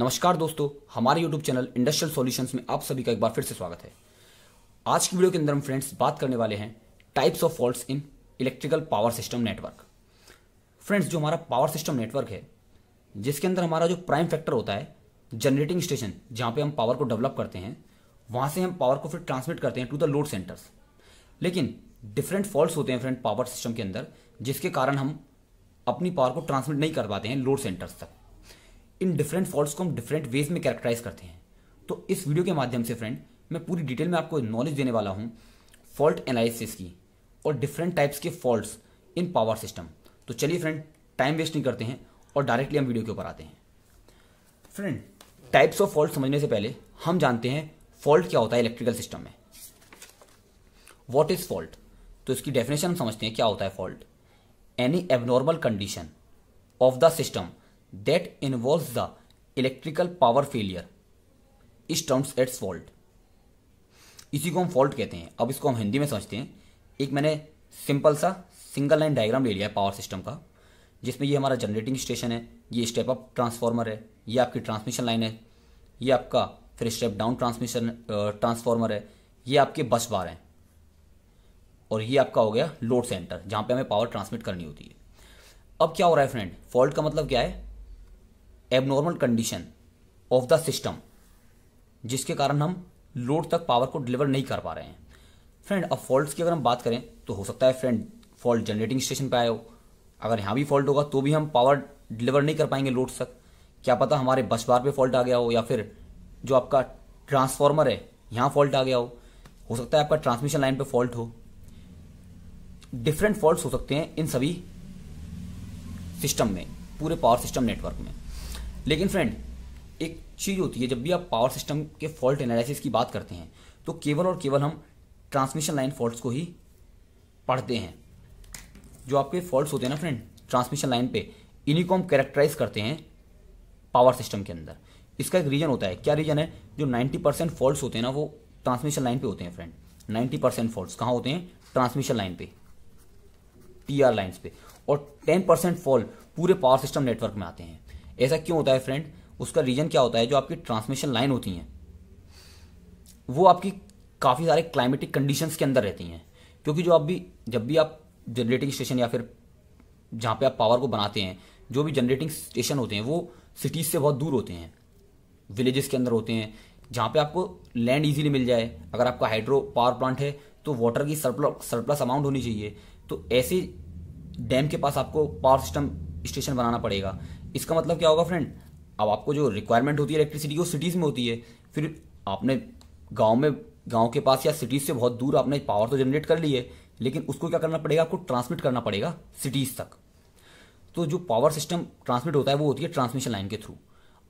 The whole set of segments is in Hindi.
नमस्कार दोस्तों हमारे YouTube चैनल इंडस्ट्रियल सॉल्यूशंस में आप सभी का एक बार फिर से स्वागत है आज की वीडियो के अंदर हम फ्रेंड्स बात करने वाले हैं types of faults in electrical power system network friends जो हमारा पावर सिस्टम नेटवर्क है जिसके अंदर हमारा जो प्राइम फैक्टर होता है जनरेटिंग स्टेशन जहाँ पर हम पावर को डेवलप करते हैं वहाँ से हम पावर को फिर ट्रांसमिट करते हैं टू द लोड सेंटर्स लेकिन डिफरेंट फॉल्ट होते हैं फ्रेंड पावर सिस्टम के अंदर जिसके कारण हम अपनी पावर को ट्रांसमिट नहीं कर पाते हैं लोड सेंटर्स तक इन डिफरेंट फॉल्ट को हम डिफरेंट वेज में कैरेक्टराइज करते हैं तो इस वीडियो के माध्यम से फ्रेंड मैं पूरी डिटेल में आपको नॉलेज देने वाला हूँ फॉल्ट एनालिसिस की और डिफरेंट टाइप्स के फॉल्ट इन पावर सिस्टम तो चलिए फ्रेंड टाइम वेस्ट नहीं करते हैं और डायरेक्टली हम वीडियो के ऊपर आते हैं फ्रेंड टाइप्स ऑफ फॉल्ट समझने से पहले हम जानते हैं फॉल्ट क्या होता है इलेक्ट्रिकल सिस्टम में वॉट इज फॉल्ट तो इसकी डेफिनेशन हम समझते हैं क्या होता है fault any abnormal condition of the system that involve the electrical power failure is terms as fault इसी को हम फॉल्ट कहते हैं अब इसको हम हिंदी में समझते हैं एक मैंने सिंपल सा सिंगल लाइन डायग्राम ले लिया है पावर सिस्टम का जिसमें ये हमारा जनरेटिंग स्टेशन है ये स्टेप अप ट्रांसफार्मर है ये आपकी ट्रांसमिशन लाइन है ये आपका फिर स्टेप डाउन ट्रांसमिशन ट्रांसफार्मर है ये आपके बस बार हैं और ये आपका हो गया लोड सेंटर जहां पे हमें पावर ट्रांसमिट करनी होती है अब क्या हो रहा है फ्रेंड फॉल्ट का मतलब क्या है abnormal condition of the system जिसके कारण हम लोड तक पावर को डिलीवर नहीं कर पा रहे हैं फ्रेंड अब फॉल्ट की अगर हम बात करें तो हो सकता है फ्रेंड फॉल्ट जनरेटिंग स्टेशन पर आए हो अगर यहाँ भी फॉल्ट होगा तो भी हम पावर डिलीवर नहीं कर पाएंगे लोड तक क्या पता हमारे बस बार पे फॉल्ट आ गया हो या फिर जो आपका ट्रांसफार्मर है यहाँ फॉल्ट आ गया हो हो सकता है आपका ट्रांसमिशन लाइन पे फॉल्ट हो डिफरेंट फॉल्ट हो सकते हैं इन सभी सिस्टम में पूरे पावर सिस्टम नेटवर्क में लेकिन फ्रेंड एक चीज़ होती है जब भी आप पावर सिस्टम के फॉल्ट एनालिसिस की बात करते हैं तो केवल और केवल हम ट्रांसमिशन लाइन फॉल्ट्स को ही पढ़ते हैं जो आपके फॉल्ट्स होते हैं ना फ्रेंड ट्रांसमिशन लाइन पे इन्हीं को हम कैरेक्टराइज करते हैं पावर सिस्टम के अंदर इसका एक रीजन होता है क्या रीजन है जो 90 परसेंट फॉल्ट होते हैं ना वो ट्रांसमिशन लाइन पे होते हैं फ्रेंड 90 परसेंट फॉल्ट कहाँ होते हैं ट्रांसमिशन लाइन पे टी आर लाइन्स पे और 10 परसेंट फॉल्ट पूरे पावर सिस्टम नेटवर्क में आते हैं ऐसा क्यों होता है फ्रेंड उसका रीज़न क्या होता है जो आपकी ट्रांसमिशन लाइन होती हैं वो आपकी काफ़ी सारे क्लाइमेटिक कंडीशंस के अंदर रहती हैं क्योंकि जो आप भी जब भी आप जनरेटिंग स्टेशन या फिर जहाँ पे आप पावर को बनाते हैं जो भी जनरेटिंग स्टेशन होते हैं वो सिटीज़ से बहुत दूर होते हैं विलेजेस के अंदर होते हैं जहाँ पे आपको लैंड इजीली मिल जाए अगर आपका हाइड्रो पावर प्लांट है तो वाटर की सरप्लस सरप्लस अमाउंट होनी चाहिए तो ऐसे डैम के पास आपको पावर सिस्टम स्टेशन बनाना पड़ेगा इसका मतलब क्या होगा फ्रेंड अब आपको जो रिक्वायरमेंट होती है इलेक्ट्रिसिटी की वो सिटीज़ में होती है फिर आपने गाँव में गाँव के पास या सिटीज़ से बहुत दूर आपने पावर तो जनरेट कर ली है लेकिन उसको क्या करना पड़ेगा आपको ट्रांसमिट करना पड़ेगा सिटीज़ तक तो जो पावर सिस्टम ट्रांसमिट होता है वो होती है ट्रांसमिशन लाइन के थ्रू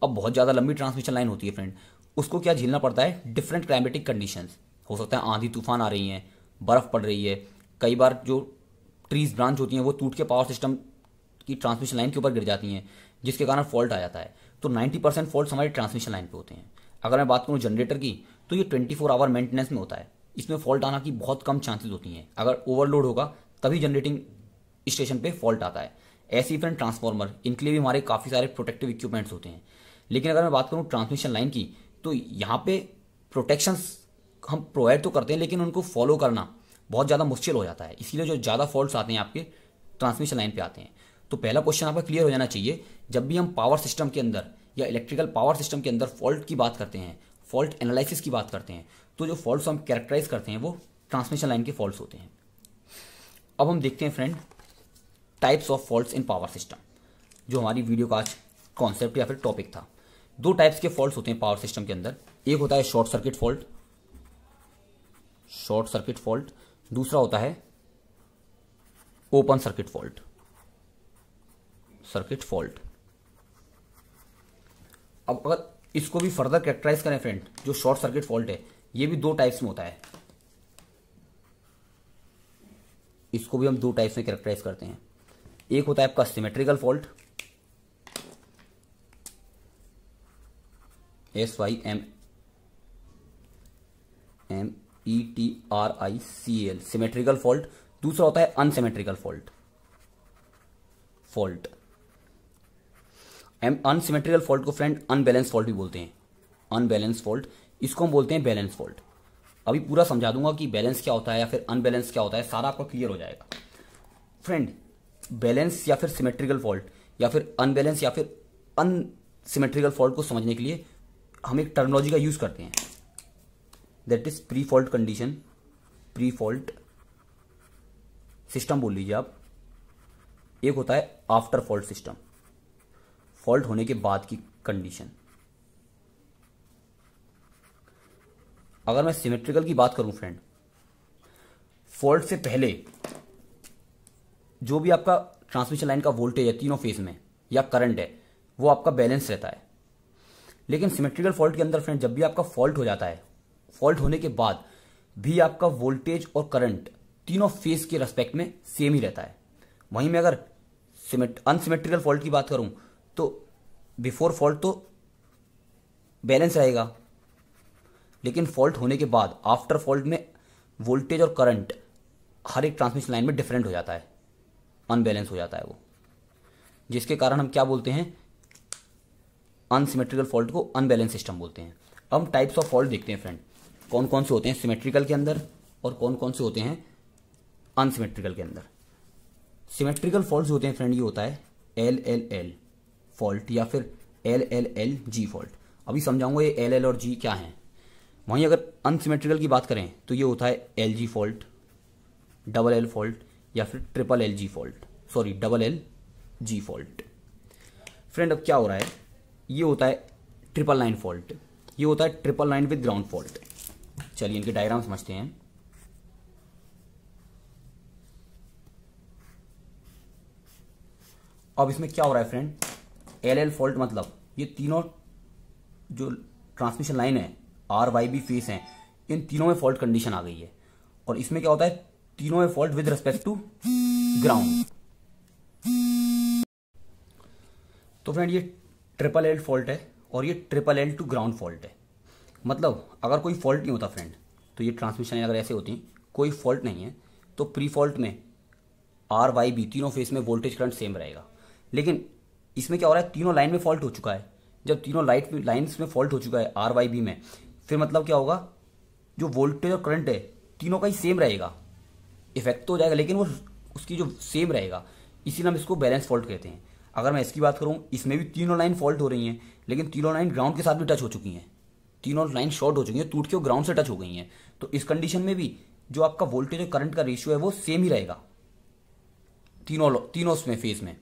अब बहुत ज़्यादा लंबी ट्रांसमिशन लाइन होती है फ्रेंड उसको क्या झेलना पड़ता है डिफरेंट क्लाइमेटिक कंडीशन हो सकता है आंधी तूफान आ रही हैं बर्फ़ पड़ रही है कई बार जो ट्रीज ब्रांच होती हैं वो टूट के पावर सिस्टम की ट्रांसमिशन लाइन के ऊपर गिर जाती हैं जिसके कारण फॉल्ट आ जाता है तो 90 परसेंट फॉल्ट हमारे ट्रांसमिशन लाइन पे होते हैं अगर मैं बात करूँ जनरेटर की तो ये 24 आवर मेंटेनेंस में होता है इसमें फॉल्ट आना की बहुत कम चांसेस होती हैं अगर ओवरलोड होगा तभी जनरेटिंग स्टेशन पर फॉल्ट आता है ऐसे ही फ्रेंड ट्रांसफॉर्मर इनके लिए भी हमारे काफ़ी सारे प्रोटेक्टिव इक्विपमेंट्स होते हैं लेकिन अगर मैं बात करूँ ट्रांसमिशन लाइन की तो यहाँ पे प्रोटेक्शन हम प्रोवाइड तो करते हैं लेकिन उनको फॉलो करना बहुत ज़्यादा मुश्किल हो जाता है इसीलिए जो ज़्यादा फॉल्ट आते हैं आपके ट्रांसमिशन लाइन पर आते हैं तो पहला क्वेश्चन आपका क्लियर हो जाना चाहिए जब भी हम पावर सिस्टम के अंदर या इलेक्ट्रिकल पावर सिस्टम के अंदर फॉल्ट की बात करते हैं फॉल्ट एनालिसिस की बात करते हैं तो जो फॉल्ट हम कैरेक्टराइज करते हैं वो ट्रांसमिशन लाइन के फॉल्ट होते हैं अब हम देखते हैं friend types of fault in power system जो हमारी वीडियो का आज कॉन्सेप्ट या फिर टॉपिक था दो टाइप्स के फॉल्ट होते हैं पावर सिस्टम के अंदर एक होता है short circuit fault short circuit fault दूसरा होता है open circuit fault circuit fault अब अगर इसको भी फर्दर कैरेक्टराइज करें फ्रेंड जो शॉर्ट सर्किट फॉल्ट है ये भी दो टाइप्स में होता है इसको भी हम दो टाइप्स में कैरेक्टराइज करते हैं एक होता है आपका symmetrical fault S Y M M E T R I C L symmetrical fault दूसरा होता है unsymmetrical fault fault unsymmetrical fault को फ्रेंड अनबैलेंस फॉल्ट भी बोलते हैं अनबैलेंस फॉल्ट इसको हम बोलते हैं बैलेंस फॉल्ट अभी पूरा समझा दूंगा कि बैलेंस क्या होता है या फिर अनबैलेंस क्या होता है सारा आपका क्लियर हो जाएगा फ्रेंड बैलेंस या फिर सिमेट्रिकल फॉल्ट या फिर अनबैलेंस या फिर अनसिमेट्रिकल फॉल्ट को समझने के लिए हम एक टर्मोलॉजी का यूज करते हैं that is pre fault condition pre fault system बोल लीजिए आप एक होता है आफ्टर फॉल्ट सिस्टम फॉल्ट होने के बाद की कंडीशन अगर मैं सिमेट्रिकल की बात करूं फ्रेंड फॉल्ट से पहले जो भी आपका ट्रांसमिशन लाइन का वोल्टेज है तीनों फेज में या करंट है वो आपका बैलेंस रहता है लेकिन सिमेट्रिकल फॉल्ट के अंदर फ्रेंड जब भी आपका फॉल्ट हो जाता है फॉल्ट होने के बाद भी आपका वोल्टेज और करंट तीनों फेज के रेस्पेक्ट में सेम ही रहता है वहीं में अगर अनसिमेट्रिकल फॉल्ट की बात करूं तो बिफोर फॉल्ट तो बैलेंस रहेगा लेकिन फॉल्ट होने के बाद आफ्टर फॉल्ट में वोल्टेज और करंट हर एक ट्रांसमिशन लाइन में डिफरेंट हो जाता है अनबैलेंस हो जाता है वो जिसके कारण हम क्या बोलते हैं अनसिमेट्रिकल फॉल्ट को अनबैलेंस सिस्टम बोलते हैं अब टाइप्स ऑफ फॉल्ट देखते हैं फ्रेंड कौन कौन से होते हैं सिमेट्रिकल के अंदर और कौन कौन से होते हैं अनसिमेट्रिकल के अंदर सिमेट्रिकल फॉल्ट होते हैं फ्रेंड ये होता है एल एल एल फॉल्ट या फिर L L L G fault अभी समझाऊंगा ये एल एल और जी क्या हैं वहीं अगर अनसिमेट्रिकल की बात करें तो ये होता है L G fault double L fault या फिर triple L G fault sorry double L G fault friend अब क्या हो रहा है ये होता है ट्रिपल लाइन फॉल्ट ये होता है triple line with ground fault चलिए इनके डायग्राम समझते हैं अब इसमें क्या हो रहा है फ्रेंड एल एल फॉल्ट मतलब ये तीनों जो ट्रांसमिशन लाइन है आर वाई बी फेस हैं इन तीनों में फॉल्ट कंडीशन आ गई है और इसमें क्या होता है तीनों में fault with respect to ground तो फ्रेंड ये ट्रिपल एल फॉल्ट है और ये triple L to ground fault है मतलब अगर कोई फॉल्ट नहीं होता फ्रेंड तो ये ट्रांसमिशन अगर ऐसे होती कोई फॉल्ट नहीं है तो प्री फॉल्ट में आर वाई बी तीनों फेस में वोल्टेज करंट सेम रहेगा लेकिन इसमें क्या हो रहा है तीनों लाइन में फॉल्ट हो चुका है जब तीनों लाइट लाइन्स में फॉल्ट हो चुका है आर वाई बी में फिर मतलब क्या होगा जो वोल्टेज और करंट है तीनों का ही सेम रहेगा इफेक्ट तो हो जाएगा लेकिन वो उसकी जो सेम रहेगा इसीलिए हम इसको बैलेंस फॉल्ट कहते हैं अगर मैं इसकी बात करूँ इसमें भी तीनों लाइन फॉल्ट हो रही हैं लेकिन तीनों लाइन ग्राउंड के साथ भी टच हो चुकी हैं तीनों लाइन शॉर्ट हो चुकी हैं टूट के वो ग्राउंड से टच हो गई हैं तो इस कंडीशन में भी जो आपका वोल्टेज और करंट का रेशियो है वो सेम ही रहेगा तीनों तीनों उसमें फेज में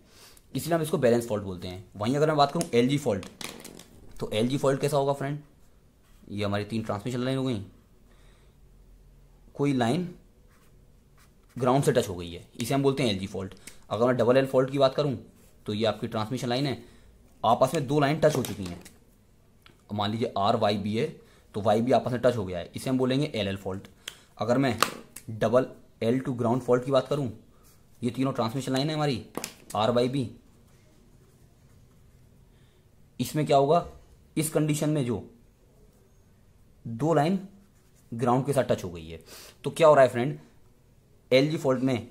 इसलिए हम इसको बैलेंस फॉल्ट बोलते हैं वहीं अगर मैं बात करूँ एल फॉल्ट तो एल फॉल्ट कैसा होगा फ्रेंड ये हमारी तीन ट्रांसमिशन लाइन हो गई कोई लाइन ग्राउंड से टच हो गई है इसे हम बोलते हैं एल फॉल्ट अगर मैं डबल एल फॉल्ट की बात करूँ तो ये आपकी ट्रांसमिशन लाइन है आपस में दो लाइन टच हो चुकी हैं मान लीजिए आर वाई बी है तो वाई बी आपस में टच हो गया है इसे हम बोलेंगे एल एल फॉल्ट अगर मैं double L to ground fault की बात करूँ ये तीनों ट्रांसमिशन लाइन है हमारी आर बाई बी इसमें क्या होगा इस कंडीशन में जो दो लाइन ग्राउंड के साथ टच हो गई है तो क्या हो रहा है फ्रेंड एल जी फॉल्ट में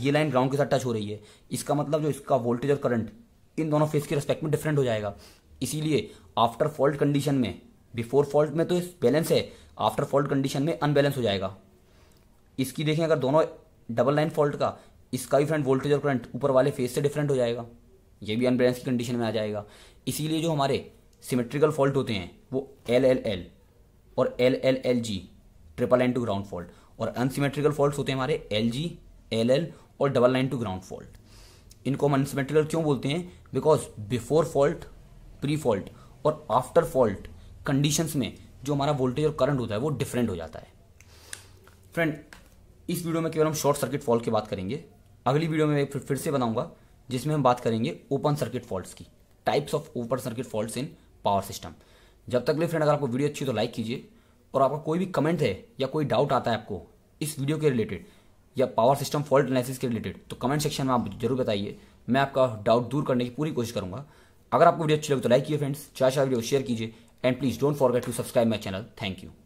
ये लाइन ग्राउंड के साथ टच हो रही है इसका मतलब जो इसका वोल्टेज और करंट इन दोनों फेस के रिस्पेक्ट में डिफरेंट हो जाएगा इसीलिए आफ्टर फॉल्ट कंडीशन में बिफोर फॉल्ट में तो बैलेंस है आफ्टर फॉल्ट कंडीशन में अनबैलेंस हो जाएगा इसकी देखें अगर दोनों डबल लाइन फॉल्ट का इसका भी फ्रेंड वोल्टेज और करंट ऊपर वाले फेस से डिफरेंट हो जाएगा ये भी अनबैलेंस की कंडीशन में आ जाएगा इसीलिए जो हमारे सिमेट्रिकल फॉल्ट होते हैं वो एल एल एल और L L L G triple line to ground fault और अनसीमेट्रिकल फॉल्ट होते हैं हमारे एल जी एल एल और double line to ground fault इनको हम अनसीमेट्रिकल क्यों बोलते हैं because before fault pre fault और आफ्टर फॉल्ट कंडीशंस में जो हमारा वोल्टेज और करंट होता है वो डिफरेंट हो जाता है फ्रेंड इस वीडियो में केवल हम शॉर्ट सर्किट फॉल्ट की बात करेंगे अगली वीडियो में फिर फिर से बनाऊंगा जिसमें हम बात करेंगे ओपन सर्किट फॉल्ट्स की types of open circuit faults in power system जब तक ले फ्रेंड अगर आपको वीडियो अच्छी तो लाइक कीजिए और आपका कोई भी कमेंट है या कोई डाउट आता है आपको इस वीडियो के रिलेटेड या पावर सिस्टम फॉल्ट एनालिसिस के रिलेटेड तो कमेंट सेक्शन में आप जरूर बताइए मैं आपका डाउट दूर करने की पूरी कोशिश करूंगा अगर आपको वीडियो अच्छी लगे तो लाइक कीजिए फ्रेंड्स चाहे चार वीडियो शेयर कीजिए and please don't forget to subscribe my channel thank you